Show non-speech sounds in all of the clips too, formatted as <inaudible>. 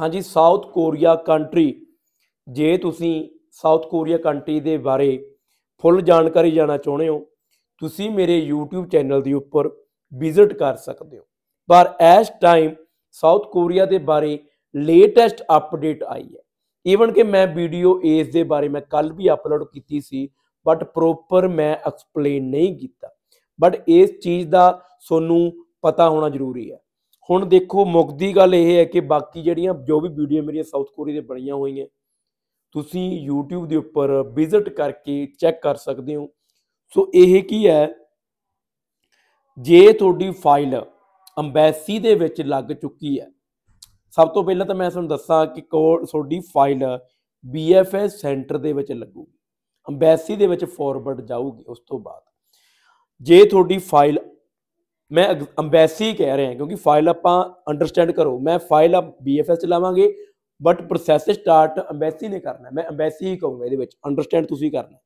ਹਾਂਜੀ south Korea country ਜੇ ਤੁਸੀਂ ਸਾਊਥ ਕੋਰੀਆ ਕੰਟਰੀ ਦੇ ਬਾਰੇ ਫੁੱਲ ਜਾਣਕਾਰੀ ਜਾਣਾ ਚਾਹੁੰਦੇ ਹੋ ਤੁਸੀਂ ਮੇਰੇ YouTube ਚੈਨਲ ਦੇ ਉੱਪਰ ਵਿਜ਼ਿਟ ਕਰ ਸਕਦੇ ਹੋ ਪਰ ਐਸ ਟਾਈਮ ਸਾਊਥ ਕੋਰੀਆ ਦੇ ਬਾਰੇ ਲੇਟੈਸਟ ਅਪਡੇਟ ਆਈ ਹੈ ਈਵਨ ਕਿ ਮੈਂ ਵੀਡੀਓ ਇਸ ਦੇ ਬਾਰੇ ਮੈਂ ਕੱਲ ਵੀ ਅਪਲੋਡ ਕੀਤੀ ਸੀ ਬਟ ਪ੍ਰੋਪਰ ਮੈਂ ਐਕਸਪਲੇਨ ਨਹੀਂ ਕੀਤਾ ਬਟ ਇਸ ਚੀਜ਼ ਦਾ ਤੁਹਾਨੂੰ ਪਤਾ ਹੋਣਾ ਜ਼ਰੂਰੀ ਹੈ ਹੁਣ ਦੇਖੋ ਮੁਕਦੀ ਗੱਲ ਇਹ ਹੈ ਕਿ ਬਾਕੀ ਜਿਹੜੀਆਂ ਜੋ ਵੀ ਵੀਡੀਓ ਮੇਰੀਆਂ ਸਾਊਥ ਕੋਰੀਆ ਦੇ ਬਣੀਆਂ ਹੋਈਆਂ ਤੁਸੀਂ YouTube ਦੇ ਉੱਪਰ ਵਿਜ਼ਿਟ ਕਰਕੇ ਚੈੱਕ ਕਰ ਸਕਦੇ ਹੋ ਸੋ ਇਹ ਕੀ ਹੈ ਜੇ ਤੁਹਾਡੀ ਫਾਈਲ ਅੰਬੈਸੀ ਦੇ ਵਿੱਚ ਲੱਗ ਚੁੱਕੀ ਹੈ ਸਭ ਤੋਂ ਪਹਿਲਾਂ ਤਾਂ ਮੈਂ ਤੁਹਾਨੂੰ ਦੱਸਾਂ ਕਿ ਤੁਹਾਡੀ ਫਾਈਲ BFS ਸੈਂਟਰ ਦੇ ਵਿੱਚ ਲੱਗੂਗੀ ਅੰਬੈਸੀ ਦੇ ਵਿੱਚ ਫਾਰਵਰਡ ਜਾਊਗੀ ਉਸ ਤੋਂ ਬਾਅਦ ਜੇ ਤੁਹਾਡੀ ਫਾਈਲ ਮੈਂ ਅੰਬੈਸੀ ਕਹਿ ਰਿਹਾ ਕਿਉਂਕਿ ਫਾਈਲ ਆਪਾਂ ਅੰਡਰਸਟੈਂਡ ਕਰੋ ਮੈਂ ਫਾਈਲ ਆ ਬੀਐਫਐਸ ਚਲਾਵਾਂਗੇ ਬਟ ਪ੍ਰੋਸੈਸ ਸਟਾਰਟ ਅੰਬੈਸੀ ਨੇ ਕਰਨਾ ਮੈਂ ਅੰਬੈਸੀ ਹੀ ਕਹੂੰਗਾ ਇਹਦੇ ਵਿੱਚ ਅੰਡਰਸਟੈਂਡ ਤੁਸੀਂ ਕਰਨਾ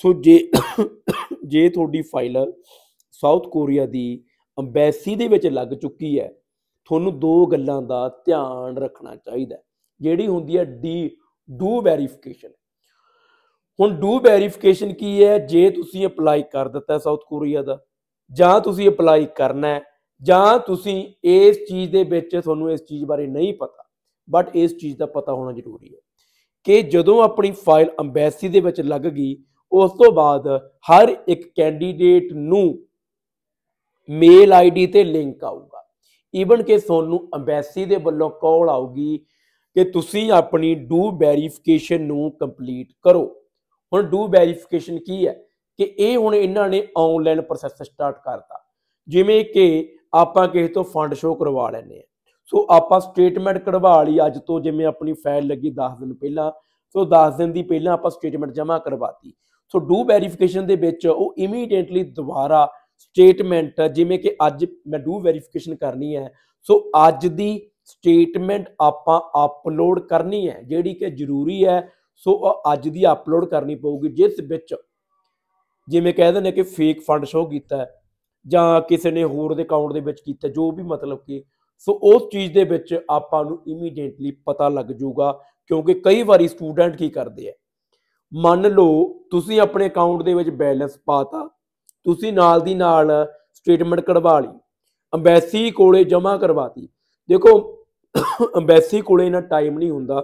ਸੋ ਜੇ <coughs> ਜੇ ਤੁਹਾਡੀ ਫਾਈਲ ਸਾਊਥ ਕੋਰੀਆ ਦੀ ਅੰਬੈਸੀ ਦੇ ਵਿੱਚ ਲੱਗ ਚੁੱਕੀ ਹੈ ਤੁਹਾਨੂੰ ਦੋ ਗੱਲਾਂ ਦਾ ਧਿਆਨ ਰੱਖਣਾ ਚਾਹੀਦਾ ਜਿਹੜੀ ਹੁੰਦੀ ਹੈ ਡੀ ਡੂ ਵੈਰੀਫਿਕੇਸ਼ਨ ਹੁਣ ਡੂ ਵੈਰੀਫਿਕੇਸ਼ਨ ਕੀ ਹੈ ਜੇ ਤੁਸੀਂ ਅਪਲਾਈ ਕਰ ਦਿੱਤਾ ਸਾਊਥ ਕੋਰੀਆ ਦਾ ਜਾਂ ਤੁਸੀਂ ਅਪਲਾਈ ਕਰਨਾ ਹੈ ਜਾਂ ਤੁਸੀਂ ਇਸ ਚੀਜ਼ ਦੇ ਵਿੱਚ ਤੁਹਾਨੂੰ ਇਸ ਚੀਜ਼ ਬਾਰੇ ਨਹੀਂ ਪਤਾ ਬਟ ਇਸ ਚੀਜ਼ ਦਾ ਪਤਾ ਹੋਣਾ ਜ਼ਰੂਰੀ ਹੈ ਕਿ ਜਦੋਂ ਆਪਣੀ ਫਾਈਲ ਐਮਬੈਸੀ ਦੇ ਵਿੱਚ ਲੱਗ ਗਈ ਉਸ ਤੋਂ ਬਾਅਦ ਹਰ ਇੱਕ ਕੈਂਡੀਡੇਟ ਨੂੰ ਮੇਲ ਆਈਡੀ ਤੇ ਲਿੰਕ ਆਊਗਾ ਈਵਨ ਕਿ ਤੁਹਾਨੂੰ ਐਮਬੈਸੀ ਦੇ ਵੱਲੋਂ ਕਾਲ ਆਊਗੀ ਕਿ ਤੁਸੀਂ ਆਪਣੀ ਡੂ ਵੈਰੀਫਿਕੇਸ਼ਨ ਨੂੰ ਕੰਪਲੀਟ ਕਰੋ ਹੁਣ ਡੂ ਵੈਰੀਫਿਕੇਸ਼ਨ ਕੀ ਹੈ ਕਿ ਇਹ ਹੁਣ ਇਹਨਾਂ ਨੇ ਆਨਲਾਈਨ ਪ੍ਰੋਸੈਸ ਸਟਾਰਟ ਕਰਤਾ ਜਿਵੇਂ ਕਿ ਆਪਾਂ ਕਿਸੇ ਤੋਂ ਫੰਡ ਸ਼ੋ ਕਰਵਾ ਲੈਨੇ ਆ ਸੋ ਆਪਾਂ ਸਟੇਟਮੈਂਟ ਕਢਵਾ ਲਈ ਅੱਜ ਤੋਂ ਜਿਵੇਂ ਆਪਣੀ ਫਾਈਲ ਲੱਗੀ 10 ਦਿਨ ਪਹਿਲਾਂ ਸੋ 10 ਦਿਨ ਦੀ ਪਹਿਲਾਂ ਆਪਾਂ ਸਟੇਟਮੈਂਟ ਜਮ੍ਹਾਂ ਕਰਵਾਤੀ ਸੋ ਡੂ ਵੈਰੀਫਿਕੇਸ਼ਨ ਦੇ ਵਿੱਚ ਉਹ ਇਮੀਡੀਏਟਲੀ ਦੁਬਾਰਾ ਸਟੇਟਮੈਂਟ ਜਿਵੇਂ ਕਿ ਅੱਜ ਮੈਂ ਡੂ ਵੈਰੀਫਿਕੇਸ਼ਨ ਕਰਨੀ ਹੈ ਸੋ ਅੱਜ ਦੀ ਸਟੇਟਮੈਂਟ ਆਪਾਂ ਅਪਲੋਡ ਕਰਨੀ ਹੈ ਜਿਹੜੀ ਕਿ ਜ਼ਰੂਰੀ ਹੈ ਸੋ ਅੱਜ ਦੀ ਅਪਲੋਡ ਕਰਨੀ ਪਊਗੀ ਜਿਸ ਵਿੱਚ ਜਿਵੇਂ ਕਹਿ ਦਿੰਦੇ ਕਿ ਫੇਕ ਫੰਡ ਸ਼ੋ ਕੀਤਾ ਜਾਂ ਕਿਸੇ ਨੇ ਹੋਰ ਦੇ ਅਕਾਊਂਟ ਦੇ ਵਿੱਚ ਕੀਤਾ ਜੋ ਵੀ ਮਤਲਬ ਕਿ ਸੋ ਉਸ ਚੀਜ਼ ਦੇ ਵਿੱਚ ਆਪਾਂ ਨੂੰ ਇਮੀਡੀਏਟਲੀ ਪਤਾ ਲੱਗ ਜਾਊਗਾ ਕਿਉਂਕਿ ਕਈ ਵਾਰੀ ਸਟੂਡੈਂਟ ਕੀ ਕਰਦੇ ਆ ਮੰਨ ਲਓ ਤੁਸੀਂ ਆਪਣੇ ਅਕਾਊਂਟ ਦੇ ਵਿੱਚ ਬੈਲੈਂਸ ਪਾਤਾ ਤੁਸੀਂ ਨਾਲ ਦੀ ਨਾਲ ਸਟੇਟਮੈਂਟ ਕਢਵਾ ਲਈ ਅੰਬੈਸੀ ਕੋਲੇ ਜਮ੍ਹਾਂ ਕਰਵਾਤੀ ਦੇਖੋ ਅੰਬੈਸੀ ਕੋਲੇ ਇਹਨਾਂ ਟਾਈਮ ਨਹੀਂ ਹੁੰਦਾ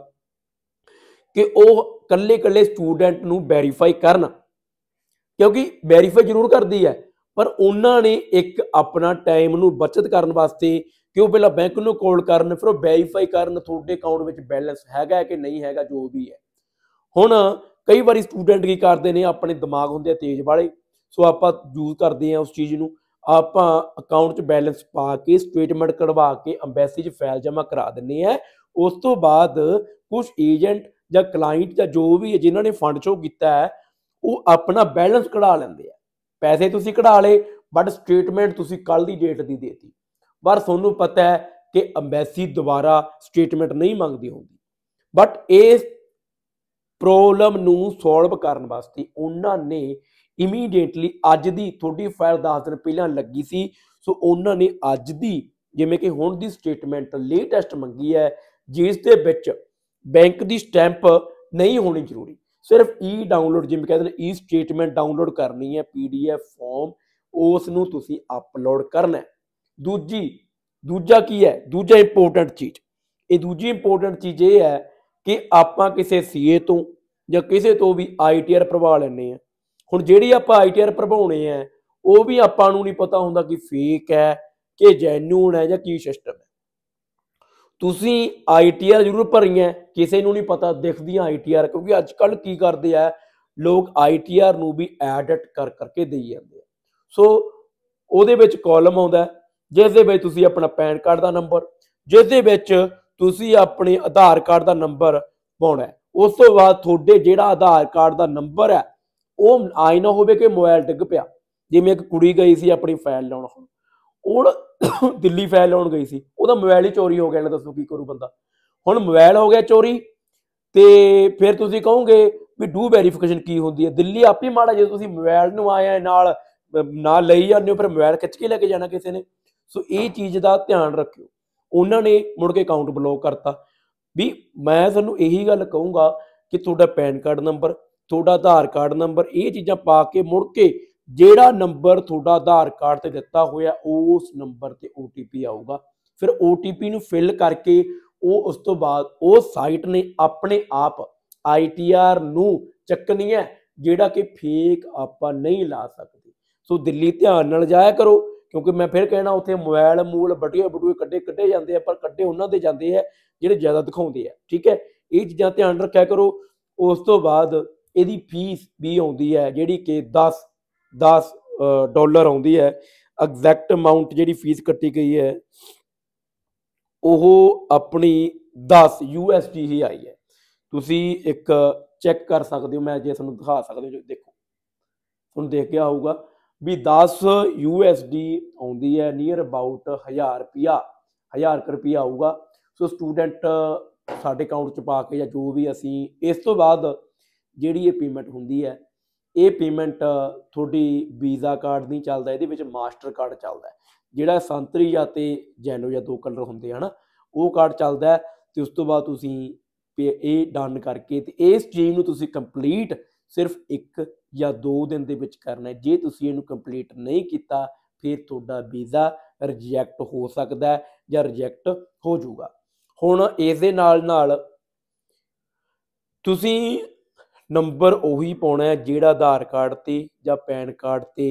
ਕਿ ਉਹ ਕੱਲੇ ਕੱਲੇ ਸਟੂਡੈਂਟ ਨੂੰ ਵੈਰੀਫਾਈ ਕਰਨ ਕਿਉਂਕਿ ਵੈਰੀਫਾਈ ਜ਼ਰੂਰ ਕਰਦੀ ਹੈ ਪਰ ਉਹਨਾਂ ਨੇ ਇੱਕ ਆਪਣਾ ਟਾਈਮ ਨੂੰ ਬਚਤ ਕਰਨ ਵਾਸਤੇ ਕਿਉਂ ਪਹਿਲਾਂ ਬੈਂਕ ਨੂੰ ਕਾਲ ਕਰਨ ਫਿਰ ਉਹ ਵੈਰੀਫਾਈ ਕਰਨ ਤੁਹਾਡੇ ਅਕਾਊਂਟ ਵਿੱਚ ਬੈਲੈਂਸ ਹੈਗਾ ਕਿ ਨਹੀਂ ਹੈਗਾ ਜੋ ਵੀ ਹੈ ਹੁਣ ਕਈ ਵਾਰੀ ਸਟੂਡੈਂਟ ਕੀ ਕਰਦੇ ਨੇ ਆਪਣੇ ਦਿਮਾਗ ਹੁੰਦੇ ਆ ਤੇਜ਼ ਵਾਲੇ ਸੋ ਆਪਾਂ ਯੂਜ਼ ਕਰਦੇ ਆ ਉਸ ਚੀਜ਼ ਨੂੰ ਆਪਾਂ ਅਕਾਊਂਟ 'ਚ ਬੈਲੈਂਸ ਪਾ ਕੇ ਸਟੇਟਮੈਂਟ ਕਢਵਾ ਕੇ ਐਮਬੈਸੀ 'ਚ ਫਾਈਲ ਜਮ੍ਹਾਂ ਕਰਾ ਦਿੰਨੇ ਆ ਉਸ ਤੋਂ ਬਾਅਦ ਕੁਝ ਏਜੰਟ ਜਾਂ ਕਲਾਇੰਟ ਜਾਂ ਜੋ ਵੀ ਹੈ ਜਿਨ੍ਹਾਂ ਨੇ ਫੰਡ ਚੋਂ ਕੀਤਾ ਹੈ ਉਹ ਆਪਣਾ ਬੈਲੈਂਸ ਕਢਾ ਲੈਂਦੇ ਆ ਪੈਸੇ ਤੁਸੀਂ ਕਢਾ ਲਏ ਬਟ ਸਟੇਟਮੈਂਟ ਤੁਸੀਂ ਕੱਲ ਦੀ ਡੇਟ ਦੀ ਦੇਤੀ ਪਰ ਤੁਹਾਨੂੰ ਪਤਾ ਹੈ ਕਿ ਐਮਬੈਸੀ ਦੁਬਾਰਾ ਸਟੇਟਮੈਂਟ ਨਹੀਂ ਮੰਗਦੀ ਹੁੰਦੀ ਬਟ ਇਸ ਪ੍ਰੋਬਲਮ ਨੂੰ ਸੋਲਵ ਕਰਨ ਵਾਸਤੇ ਉਹਨਾਂ ਨੇ ਇਮੀਡੀਏਟਲੀ ਅੱਜ ਦੀ ਤੁਹਾਡੀ ਫਾਈਲ 10 ਦਿਨ ਪਹਿਲਾਂ ਲੱਗੀ ਸੀ ਸੋ ਉਹਨਾਂ ਨੇ ਅੱਜ ਦੀ ਜਿਵੇਂ ਕਿ ਹੁਣ ਦੀ ਸਟੇਟਮੈਂਟ ਲੇਟੈਸਟ ਮੰਗੀ ਹੈ ਜਿਸ ਦੇ ਵਿੱਚ ਬੈਂਕ ਦੀ ਸਟੈਂਪ ਨਹੀਂ ਹੋਣੀ ਜ਼ਰੂਰੀ ਸਿਰਫ ਈ e ਡਾਊਨਲੋਡ ਜਿਵੇਂ ਕਹਿੰਦੇ ਨੇ ਈ ਸਟੇਟਮੈਂਟ ਡਾਊਨਲੋਡ ਕਰਨੀ ਹੈ ਪੀਡੀਐਫ ਫਾਰਮ ਉਸ ਨੂੰ ਤੁਸੀਂ ਅਪਲੋਡ ਕਰਨਾ ਹੈ ਦੂਜੀ ਦੂਜਾ ਕੀ ਹੈ ਦੂਜਾ ਇੰਪੋਰਟੈਂਟ ਚੀਜ਼ ਇਹ ਦੂਜੀ ਇੰਪੋਰਟੈਂਟ ਚੀਜ਼ ਇਹ ਹੈ ਕਿ ਆਪਾਂ ਕਿਸੇ ਸੀਏ ਤੋਂ ਜਾਂ ਕਿਸੇ ਤੋਂ ਵੀ ਆਈਟੀਆਰ ਭਰਵਾ ਲੈਣੇ ਆ ਹੁਣ ਜਿਹੜੀ ਆਪਾਂ ਆਈਟੀਆਰ ਭਰਵਾਉਣੇ ਆ ਉਹ ਵੀ ਆਪਾਂ ਨੂੰ ਨਹੀਂ ਪਤਾ ਹੁੰਦਾ ਕਿ ਫੇਕ ਹੈ ਕਿ ਜੈਨੂਨ ਹੈ ਜਾਂ ਕੀ ਸਿਸਟਮ ਤੁਸੀਂ ਆਈਟੀਆਰ ਜ਼ਰੂਰ ਭਰੀਆਂ ਕਿਸੇ ਨੂੰ ਨਹੀਂ ਪਤਾ ਦਿਖਦੀਆਂ ਆਈਟੀਆਰ ਕਿਉਂਕਿ ਅੱਜ ਕੱਲ ਕੀ ਕਰਦੇ ਆ ਲੋਕ ਆਈਟੀਆਰ ਨੂੰ ਵੀ ਐਡਿਟ ਕਰ ਕਰਕੇ ਦੇਈ ਜਾਂਦੇ ਆ ਸੋ ਉਹਦੇ ਵਿੱਚ ਕਾਲਮ ਆਉਂਦਾ ਜਿਸ ਦੇ ਵਿੱਚ ਤੁਸੀਂ ਆਪਣਾ ਪੈਨ ਕਾਰਡ ਦਾ ਨੰਬਰ ਜਿਸ ਦੇ ਵਿੱਚ ਤੁਸੀਂ ਆਪਣੇ ਆਧਾਰ ਕਾਰਡ ਦਾ ਨੰਬਰ ਪਾਉਣਾ ਉਸ ਤੋਂ ਬਾਅਦ ਤੁਹਾਡੇ ਜਿਹੜਾ ਆਧਾਰ ਕਾਰਡ ਦਾ ਨੰਬਰ ਹੈ ਉਹ ਆਈ ਨਾ ਹੋਵੇ ਕਿ ਮੋਬਾਈਲ ਡਿੱਗ ਪਿਆ ਜਿਵੇਂ ਇੱਕ ਕੁੜੀ ਗਈ ਸੀ ਆਪਣੀ ਫਾਈਲ ਲਾਉਣ ਉਹ ਦਿੱਲੀ ਫੈਲ ਲਾਉਣ ਗਈ ਸੀ ਉਹਦਾ ਮੋਬਾਈਲ ਹੀ ਚੋਰੀ ਹੋ ਗਿਆ ਨੇ ਦੱਸੋ ਕੀ ਕਰੂ ਬੰਦਾ ਹੁਣ ਮੋਬਾਈਲ ਹੋ ਗਿਆ ਚੋਰੀ ਤੇ ਫਿਰ ਤੁਸੀਂ ਕਹੋਗੇ ਵੀ ਡੂ ਵੈਰੀਫਿਕੇਸ਼ਨ ਕੀ ਹੁੰਦੀ ਹੈ ਦਿੱਲੀ ਆਪੇ ਮਾੜਾ ਜੇ ਤੁਸੀਂ ਮੋਬਾਈਲ ਨੂੰ ਆਇਆ ਨਾਲ ਨਾਲ ਲਈ ਜਾਂਦੇ ਹੋ ਪਰ ਮੋਬਾਈਲ ਖਿੱਚ ਕੇ ਲੈ ਕੇ ਜਾਣਾ ਕਿਸੇ ਨੇ ਸੋ ਇਹ ਚੀਜ਼ ਦਾ ਧਿਆਨ ਰੱਖਿਓ ਉਹਨਾਂ ਨੇ ਮੁੜ ਕੇ ਅਕਾਊਂਟ ਬਲੌਕ ਕਰਤਾ ਵੀ ਮੈਂ ਤੁਹਾਨੂੰ ਇਹੀ ਗੱਲ ਕਹੂੰਗਾ ਕਿ ਤੁਹਾਡਾ ਪੈਨ ਕਾਰਡ ਨੰਬਰ ਤੁਹਾਡਾ ਆਧਾਰ ਕਾਰਡ ਨੰਬਰ ਇਹ ਚੀਜ਼ਾਂ ਪਾ ਕੇ ਮੁੜ ਕੇ ਜਿਹੜਾ ਨੰਬਰ ਤੁਹਾਡਾ ਆਧਾਰ ਕਾਰਡ ਤੇ ਦਿੱਤਾ ਹੋਇਆ ਉਸ ਨੰਬਰ ਤੇ OTP ਆਊਗਾ ਫਿਰ OTP ਨੂੰ ਫਿਲ ਕਰਕੇ ਉਹ ਉਸ ਤੋਂ ਬਾਅਦ ਉਹ ਸਾਈਟ ਨੇ ਆਪਣੇ ਆਪ ITR ਨੂੰ ਚੱਕਣੀ ਹੈ ਜਿਹੜਾ ਕਿ ਫੇਕ ਆਪਾਂ ਨਹੀਂ ਲਾ ਸਕਦੇ ਸੋ ਦਿੱਲੀ ਧਿਆਨ ਨਾਲ ਜਾਇਆ ਕਰੋ ਕਿਉਂਕਿ ਮੈਂ ਫਿਰ ਕਹਿਣਾ ਉੱਥੇ ਮੋਬਾਈਲ ਮੂਲ ਬਟੂਏ ਬਟੂਏ ਕੱਢੇ ਕੱਢੇ ਜਾਂਦੇ ਆ ਪਰ ਕੱਢੇ ਉਹਨਾਂ ਦੇ ਜਾਂਦੇ ਆ ਜਿਹੜੇ ਜ਼ਿਆਦਾ ਦਿਖਾਉਂਦੇ ਆ ਠੀਕ ਹੈ ਇਹ ਚੀਜ਼ਾਂ ਧਿਆਨ ਰੱਖਿਆ ਕਰੋ ਉਸ ਤੋਂ ਬਾਅਦ ਇਹਦੀ ਫੀਸ ਵੀ ਆਉਂਦੀ ਹੈ ਜਿਹੜੀ ਕਿ 10 10 ਡਾਲਰ ਆਉਂਦੀ ਹੈ ਐਗਜ਼ੈਕਟ ਅਮਾਉਂਟ ਜਿਹੜੀ ਫੀਸ ਕੱਟੀ ਗਈ ਹੈ ਉਹ ਆਪਣੀ 10 ਯੂਐਸਡੀ ਹੀ ਆਈ ਹੈ ਤੁਸੀਂ ਇੱਕ ਚੈੱਕ ਕਰ ਸਕਦੇ ਹੋ ਮੈਂ ਜੇ ਤੁਹਾਨੂੰ ਦਿਖਾ ਸਕਦੇ ਹਾਂ ਦੇਖੋ ਤੁਹਾਨੂੰ ਦੇਖ ਕੇ ਆਊਗਾ ਵੀ 10 ਯੂਐਸਡੀ ਆਉਂਦੀ ਹੈ ਨੀਅਰ ਅਬਾਊਟ 1000 ਰੁਪਿਆ 1000 ਰੁਪਿਆ ਆਊਗਾ ਸੋ ਸਟੂਡੈਂਟ ਸਾਡੇ ਅਕਾਊਂਟ 'ਚ ਪਾ ਕੇ ਜਾਂ ਜੋ ਵੀ ਅਸੀਂ ਇਸ ਤੋਂ ਬਾਅਦ ਜਿਹੜੀ ਇਹ ਪੇਮੈਂਟ ਹੁੰਦੀ ਹੈ ਇਹ ਪੇਮੈਂਟ ਤੁਹਾਡੀ ਵੀਜ਼ਾ ਕਾਰਡ ਨਹੀਂ ਚੱਲਦਾ ਇਹਦੇ ਵਿੱਚ ਮਾਸਟਰ ਕਾਰਡ ਚੱਲਦਾ ਜਿਹੜਾ ਸੰਤਰੀ ਜਾਂ ਤੇ ਜੈਨੋ ਜਾਂ ਦੋ ਕਲਰ ਹੁੰਦੇ ਹਨ ਉਹ ਕਾਰਡ ਚੱਲਦਾ ਤੇ ਉਸ ਤੋਂ ਬਾਅਦ ਤੁਸੀਂ ਇਹ ਡਨ ਕਰਕੇ ਤੇ ਇਹ ਸਟ੍ਰੀਮ ਨੂੰ ਤੁਸੀਂ ਕੰਪਲੀਟ ਸਿਰਫ ਇੱਕ ਜਾਂ ਦੋ ਦਿਨ ਦੇ ਵਿੱਚ ਕਰਨਾ ਹੈ ਜੇ ਤੁਸੀਂ ਇਹਨੂੰ ਕੰਪਲੀਟ ਨਹੀਂ ਕੀਤਾ ਫਿਰ ਤੁਹਾਡਾ ਵੀਜ਼ਾ ਰਿਜੈਕਟ ਹੋ ਸਕਦਾ ਜਾਂ ਰਿਜੈਕਟ ਹੋ ਜਾਊਗਾ ਹੁਣ ਇਸ ਦੇ ਨਾਲ ਨਾਲ ਤੁਸੀਂ ਨੰਬਰ ਉਹੀ ਪਾਉਣਾ ਹੈ ਜਿਹੜਾ ਆਧਾਰ ਕਾਰਡ ਤੇ ਜਾਂ ਪੈਨ ਕਾਰਡ ਤੇ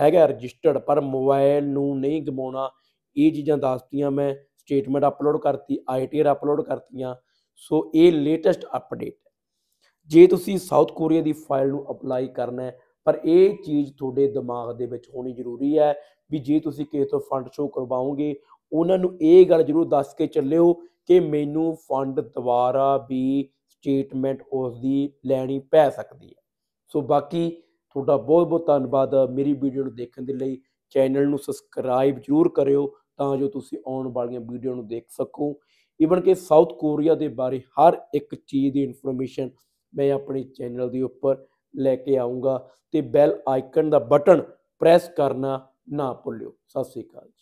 ਹੈਗਾ ਰਜਿਸਟਰਡ ਪਰ ਮੋਬਾਈਲ ਨੂੰ ਨਹੀਂ ਗਮਾਉਣਾ ਇਹ ਚੀਜ਼ਾਂ ਦੱਸਤੀਆਂ ਮੈਂ ਸਟੇਟਮੈਂਟ ਅਪਲੋਡ ਕਰਤੀ ਆਈਟੀਆਰ ਅਪਲੋਡ ਕਰਤੀਆਂ ਸੋ ਇਹ ਲੇਟੈਸਟ ਅਪਡੇਟ ਹੈ ਜੇ ਤੁਸੀਂ ਸਾਊਥ ਕੋਰੀਆ ਦੀ ਫਾਈਲ ਨੂੰ ਅਪਲਾਈ ਕਰਨਾ ਹੈ ਪਰ ਇਹ ਚੀਜ਼ ਤੁਹਾਡੇ ਦਿਮਾਗ ਦੇ ਵਿੱਚ ਹੋਣੀ ਜ਼ਰੂਰੀ ਹੈ ਵੀ ਜੇ ਤੁਸੀਂ ਕਿਸੇ ਤੋਂ ਫੰਡ ਸ਼ੋ ਕਰਵਾਉਂਗੇ ਉਹਨਾਂ ਨੂੰ ਇਹ ਗੱਲ ਜ਼ਰੂਰ ਦੱਸ ਕੇ ਚੱਲਿਓ ਕਿ ਮੈਨੂੰ ਫੰਡ ਦੁਬਾਰਾ ਵੀ ਸਟੇਟਮੈਂਟ ਉਸ ਦੀ ਲੈਣੀ ਪੈ ਸਕਦੀ ਹੈ ਸੋ ਬਾਕੀ ਤੁਹਾਡਾ ਬਹੁਤ ਬਹੁਤ ਧੰਨਵਾਦ ਮੇਰੀ ਵੀਡੀਓ ਨੂੰ ਦੇਖਣ ਦੇ ਲਈ ਚੈਨਲ ਨੂੰ ਸਬਸਕ੍ਰਾਈਬ ਜ਼ਰੂਰ ਕਰਿਓ ਤਾਂ ਜੋ ਤੁਸੀਂ ਆਉਣ ਵਾਲੀਆਂ ਵੀਡੀਓ ਨੂੰ ਦੇਖ ਸਕੋ ਈਵਨ ਕਿ ਸਾਊਥ ਕੋਰੀਆ ਦੇ ਬਾਰੇ ਹਰ ਇੱਕ ਚੀਜ਼ ਦੀ ਇਨਫੋਰਮੇਸ਼ਨ ਮੈਂ ਆਪਣੇ ਚੈਨਲ ਦੇ ਉੱਪਰ ਲੈ ਕੇ ਆਉਂਗਾ ਤੇ ਬੈਲ ਆਈਕਨ ਦਾ ਬਟਨ ਪ੍ਰੈਸ ਕਰਨਾ ਨਾ ਭੁੱਲਿਓ ਸਤਿ ਸ੍ਰੀ ਅਕਾਲ